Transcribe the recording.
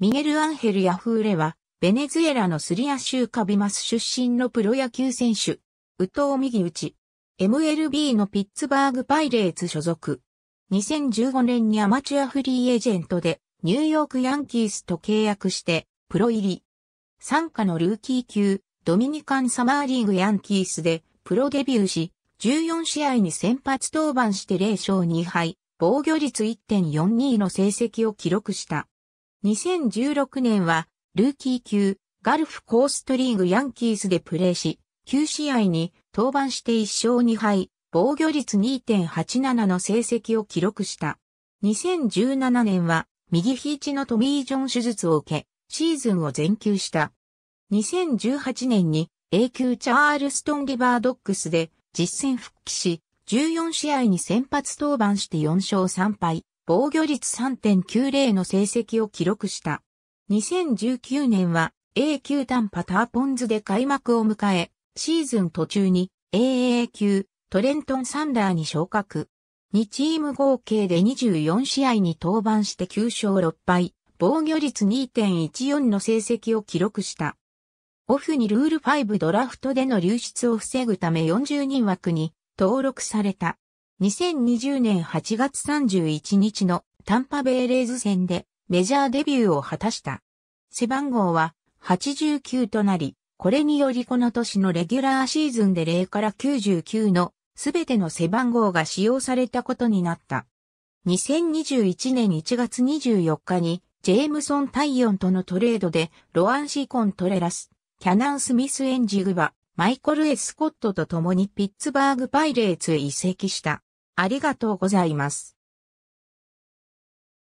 ミゲル・アンヘル・ヤフーレは、ベネズエラのスリア州カビマス出身のプロ野球選手、ウトウ右打ち、MLB のピッツバーグパイレーツ所属。2015年にアマチュアフリーエージェントで、ニューヨークヤンキースと契約して、プロ入り。参加のルーキー級、ドミニカンサマーリーグヤンキースで、プロデビューし、14試合に先発登板して0勝2敗、防御率1.42の成績を記録した。2016年は、ルーキー級、ガルフコーストリーグヤンキースでプレーし、9試合に登板して1勝2敗、防御率2.87の成績を記録した。2017年は、右ちのトミー・ジョン手術を受け、シーズンを全休した。2018年に A 級チャールストン・リバードックスで実戦復帰し、14試合に先発登板して4勝3敗、防御率3.90の成績を記録した。2019年は A 級ンパターポンズで開幕を迎え、シーズン途中に AA 級トレントンサンダーに昇格。2チーム合計で24試合に登板して9勝6敗、防御率2.14の成績を記録した。オフにルール5ドラフトでの流出を防ぐため40人枠に登録された。2020年8月31日のタンパベイレーズ戦でメジャーデビューを果たした。背番号は89となり、これによりこの年のレギュラーシーズンで0から99のすべての背番号が使用されたことになった。2021年1月24日にジェームソン・タイヨンとのトレードでロアン・シーコン・トレラス、キャナン・スミス・エンジグバ、マイコル・エスコットと共にピッツバーグ・パイレーツへ移籍した。ありがとうございます。